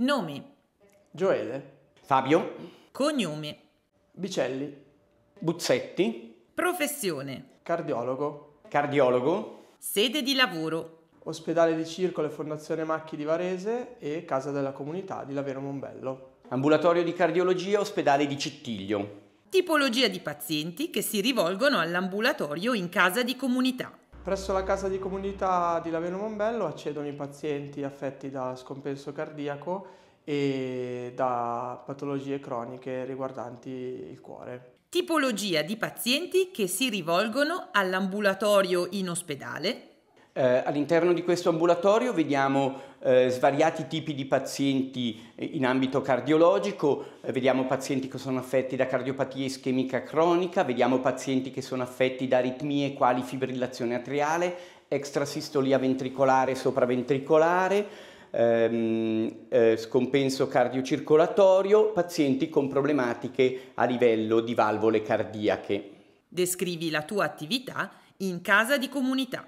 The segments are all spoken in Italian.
Nomi. Gioele. Fabio. Cognome. Bicelli. Buzzetti. Professione. Cardiologo. Cardiologo. Sede di lavoro. Ospedale di Circolo e Fondazione Macchi di Varese e Casa della Comunità di Lavero Mombello. Ambulatorio di Cardiologia, Ospedale di Cittiglio. Tipologia di pazienti che si rivolgono all'ambulatorio in casa di comunità. Presso la casa di comunità di Laveno Mombello accedono i pazienti affetti da scompenso cardiaco e da patologie croniche riguardanti il cuore. Tipologia di pazienti che si rivolgono all'ambulatorio in ospedale eh, all'interno di questo ambulatorio vediamo eh, svariati tipi di pazienti eh, in ambito cardiologico, eh, vediamo pazienti che sono affetti da cardiopatia ischemica cronica, vediamo pazienti che sono affetti da aritmie quali fibrillazione atriale, extrasistolia ventricolare e sopraventricolare, ehm, eh, scompenso cardiocircolatorio, pazienti con problematiche a livello di valvole cardiache. Descrivi la tua attività in casa di comunità.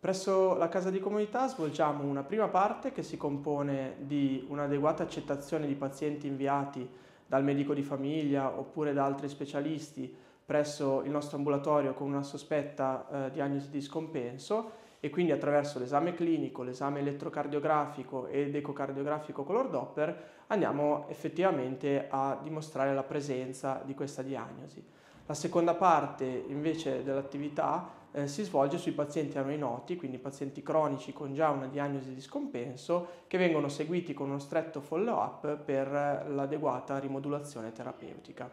Presso la Casa di Comunità svolgiamo una prima parte che si compone di un'adeguata accettazione di pazienti inviati dal medico di famiglia oppure da altri specialisti presso il nostro ambulatorio con una sospetta eh, diagnosi di scompenso e quindi attraverso l'esame clinico, l'esame elettrocardiografico ed ecocardiografico color Doppler andiamo effettivamente a dimostrare la presenza di questa diagnosi. La seconda parte invece dell'attività eh, si svolge sui pazienti a noi noti, quindi pazienti cronici con già una diagnosi di scompenso, che vengono seguiti con uno stretto follow-up per eh, l'adeguata rimodulazione terapeutica.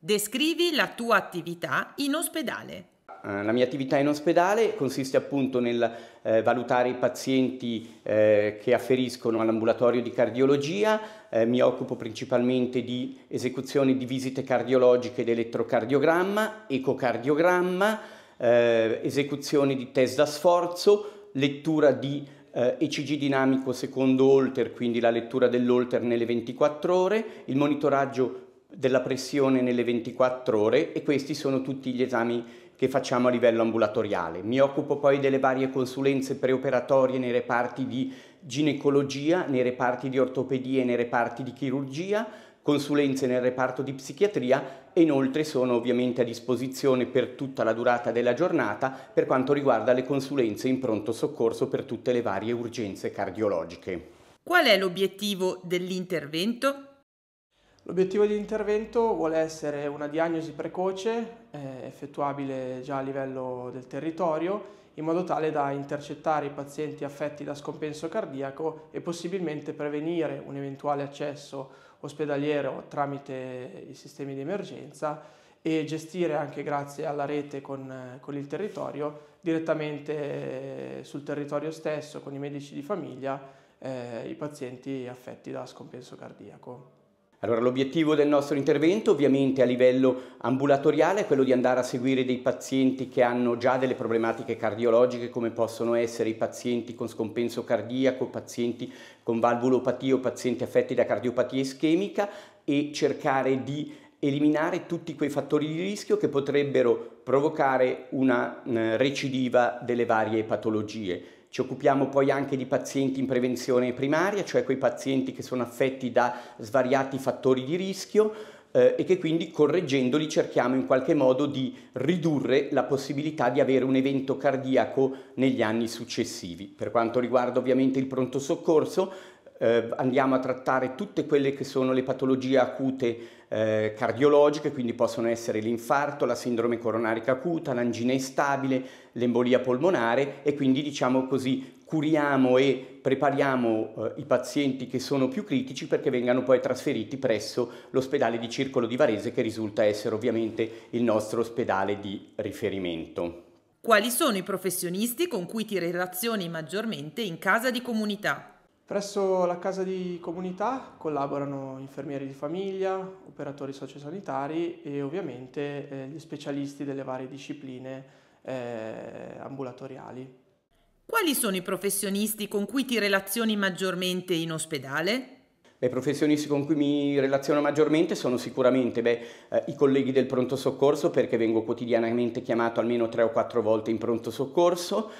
Descrivi la tua attività in ospedale. Eh, la mia attività in ospedale consiste appunto nel eh, valutare i pazienti eh, che afferiscono all'ambulatorio di cardiologia, eh, mi occupo principalmente di esecuzione di visite cardiologiche ed elettrocardiogramma, ecocardiogramma, eh, esecuzione di test da sforzo, lettura di eh, ECG dinamico secondo Holter, quindi la lettura dell'Holter nelle 24 ore, il monitoraggio della pressione nelle 24 ore e questi sono tutti gli esami che facciamo a livello ambulatoriale. Mi occupo poi delle varie consulenze preoperatorie nei reparti di ginecologia, nei reparti di ortopedia e nei reparti di chirurgia, consulenze nel reparto di psichiatria e inoltre sono ovviamente a disposizione per tutta la durata della giornata per quanto riguarda le consulenze in pronto soccorso per tutte le varie urgenze cardiologiche. Qual è l'obiettivo dell'intervento? L'obiettivo dell'intervento vuole essere una diagnosi precoce, eh, effettuabile già a livello del territorio in modo tale da intercettare i pazienti affetti da scompenso cardiaco e possibilmente prevenire un eventuale accesso ospedaliero tramite i sistemi di emergenza e gestire anche grazie alla rete con, con il territorio direttamente eh, sul territorio stesso con i medici di famiglia eh, i pazienti affetti da scompenso cardiaco. Allora, l'obiettivo del nostro intervento ovviamente a livello ambulatoriale è quello di andare a seguire dei pazienti che hanno già delle problematiche cardiologiche come possono essere i pazienti con scompenso cardiaco, pazienti con valvulopatia o pazienti affetti da cardiopatia ischemica e cercare di eliminare tutti quei fattori di rischio che potrebbero provocare una eh, recidiva delle varie patologie. Ci occupiamo poi anche di pazienti in prevenzione primaria, cioè quei pazienti che sono affetti da svariati fattori di rischio eh, e che quindi correggendoli cerchiamo in qualche modo di ridurre la possibilità di avere un evento cardiaco negli anni successivi. Per quanto riguarda ovviamente il pronto soccorso, eh, andiamo a trattare tutte quelle che sono le patologie acute eh, cardiologiche, quindi possono essere l'infarto, la sindrome coronarica acuta, l'angina instabile, l'embolia polmonare e quindi diciamo così curiamo e prepariamo eh, i pazienti che sono più critici perché vengano poi trasferiti presso l'ospedale di Circolo di Varese che risulta essere ovviamente il nostro ospedale di riferimento. Quali sono i professionisti con cui ti relazioni maggiormente in casa di comunità? Presso la casa di comunità collaborano infermieri di famiglia, operatori sociosanitari e ovviamente eh, gli specialisti delle varie discipline eh, ambulatoriali. Quali sono i professionisti con cui ti relazioni maggiormente in ospedale? I professionisti con cui mi relaziono maggiormente sono sicuramente beh, eh, i colleghi del pronto soccorso perché vengo quotidianamente chiamato almeno tre o quattro volte in pronto soccorso,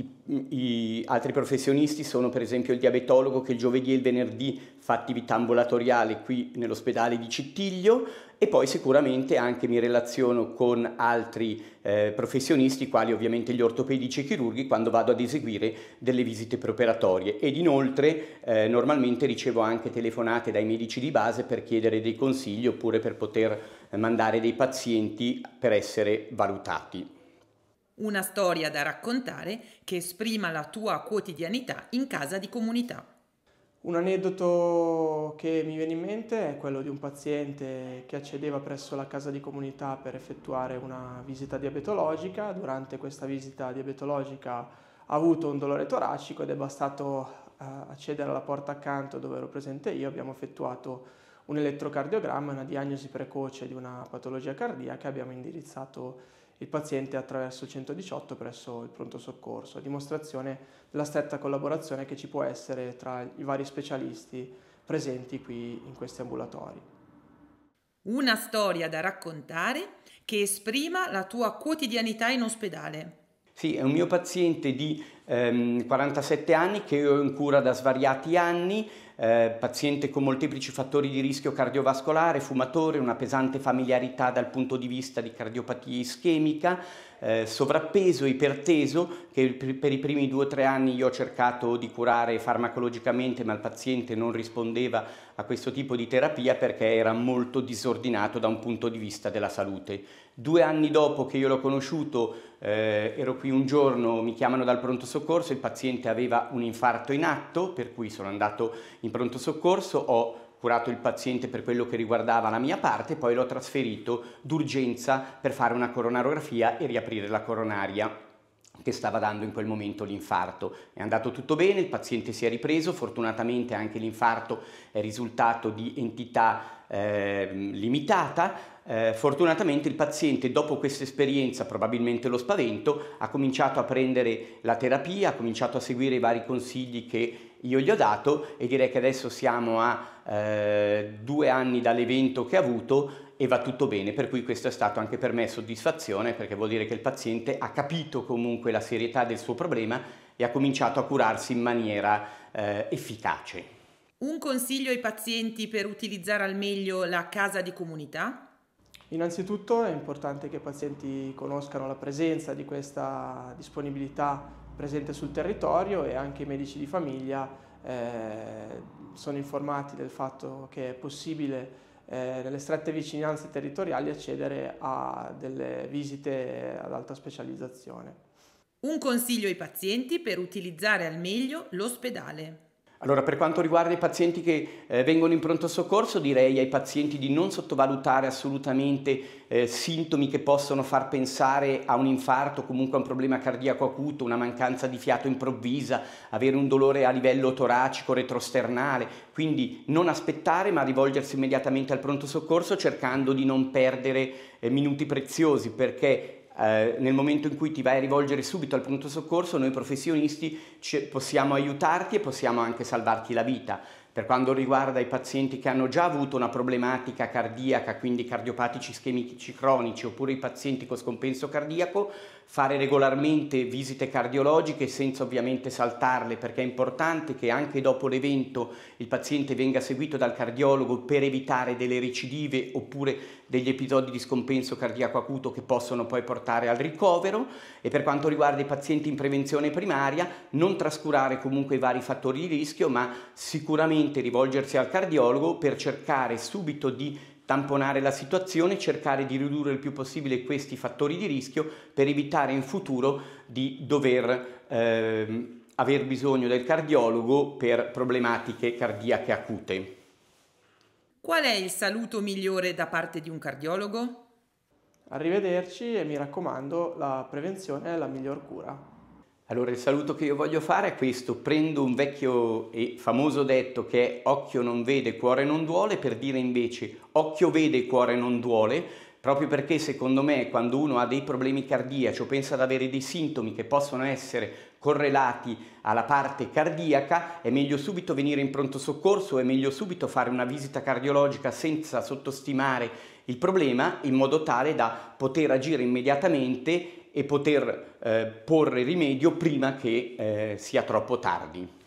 i, I, altri professionisti sono per esempio il diabetologo che il giovedì e il venerdì fa attività ambulatoriale qui nell'ospedale di Cittiglio e poi sicuramente anche mi relaziono con altri eh, professionisti, quali ovviamente gli ortopedici e chirurghi, quando vado ad eseguire delle visite preparatorie. Ed inoltre eh, normalmente ricevo anche telefonate dai medici di base per chiedere dei consigli oppure per poter eh, mandare dei pazienti per essere valutati una storia da raccontare che esprima la tua quotidianità in casa di comunità. Un aneddoto che mi viene in mente è quello di un paziente che accedeva presso la casa di comunità per effettuare una visita diabetologica. Durante questa visita diabetologica ha avuto un dolore toracico ed è bastato eh, accedere alla porta accanto dove ero presente io, abbiamo effettuato un elettrocardiogramma, una diagnosi precoce di una patologia cardiaca, e abbiamo indirizzato il paziente attraverso il 118 presso il pronto soccorso, a dimostrazione della stretta collaborazione che ci può essere tra i vari specialisti presenti qui in questi ambulatori. Una storia da raccontare che esprima la tua quotidianità in ospedale. Sì, è un mio paziente di ehm, 47 anni, che io ho in cura da svariati anni, eh, paziente con molteplici fattori di rischio cardiovascolare, fumatore, una pesante familiarità dal punto di vista di cardiopatia ischemica, eh, sovrappeso, iperteso, che per i primi due o tre anni io ho cercato di curare farmacologicamente, ma il paziente non rispondeva a questo tipo di terapia perché era molto disordinato da un punto di vista della salute. Due anni dopo che io l'ho conosciuto, eh, ero qui un giorno, mi chiamano dal pronto soccorso, soccorso, il paziente aveva un infarto in atto, per cui sono andato in pronto soccorso, ho curato il paziente per quello che riguardava la mia parte, poi l'ho trasferito d'urgenza per fare una coronarografia e riaprire la coronaria che stava dando in quel momento l'infarto. È andato tutto bene, il paziente si è ripreso, fortunatamente anche l'infarto è risultato di entità eh, limitata, eh, fortunatamente il paziente dopo questa esperienza, probabilmente lo spavento, ha cominciato a prendere la terapia, ha cominciato a seguire i vari consigli che io gli ho dato e direi che adesso siamo a eh, due anni dall'evento che ha avuto e va tutto bene, per cui questo è stato anche per me soddisfazione perché vuol dire che il paziente ha capito comunque la serietà del suo problema e ha cominciato a curarsi in maniera eh, efficace. Un consiglio ai pazienti per utilizzare al meglio la casa di comunità? Innanzitutto è importante che i pazienti conoscano la presenza di questa disponibilità presente sul territorio e anche i medici di famiglia eh, sono informati del fatto che è possibile eh, nelle strette vicinanze territoriali accedere a delle visite ad alta specializzazione. Un consiglio ai pazienti per utilizzare al meglio l'ospedale. Allora, per quanto riguarda i pazienti che eh, vengono in pronto soccorso, direi ai pazienti di non sottovalutare assolutamente eh, sintomi che possono far pensare a un infarto, comunque a un problema cardiaco acuto, una mancanza di fiato improvvisa, avere un dolore a livello toracico, retrosternale. Quindi non aspettare, ma rivolgersi immediatamente al pronto soccorso cercando di non perdere eh, minuti preziosi, perché eh, nel momento in cui ti vai a rivolgere subito al pronto soccorso, noi professionisti possiamo aiutarti e possiamo anche salvarti la vita per quanto riguarda i pazienti che hanno già avuto una problematica cardiaca, quindi cardiopatici ischemici cronici, oppure i pazienti con scompenso cardiaco, fare regolarmente visite cardiologiche senza ovviamente saltarle, perché è importante che anche dopo l'evento il paziente venga seguito dal cardiologo per evitare delle recidive oppure degli episodi di scompenso cardiaco acuto che possono poi portare al ricovero e per quanto riguarda i pazienti in prevenzione primaria non trascurare comunque i vari fattori di rischio, ma sicuramente immediatamente rivolgersi al cardiologo per cercare subito di tamponare la situazione, cercare di ridurre il più possibile questi fattori di rischio per evitare in futuro di dover eh, aver bisogno del cardiologo per problematiche cardiache acute. Qual è il saluto migliore da parte di un cardiologo? Arrivederci e mi raccomando, la prevenzione è la miglior cura. Allora il saluto che io voglio fare è questo, prendo un vecchio e famoso detto che è occhio non vede, cuore non duole, per dire invece occhio vede, cuore non duole, proprio perché secondo me quando uno ha dei problemi cardiaci o pensa ad avere dei sintomi che possono essere correlati alla parte cardiaca, è meglio subito venire in pronto soccorso, è meglio subito fare una visita cardiologica senza sottostimare il problema in modo tale da poter agire immediatamente e poter eh, porre rimedio prima che eh, sia troppo tardi.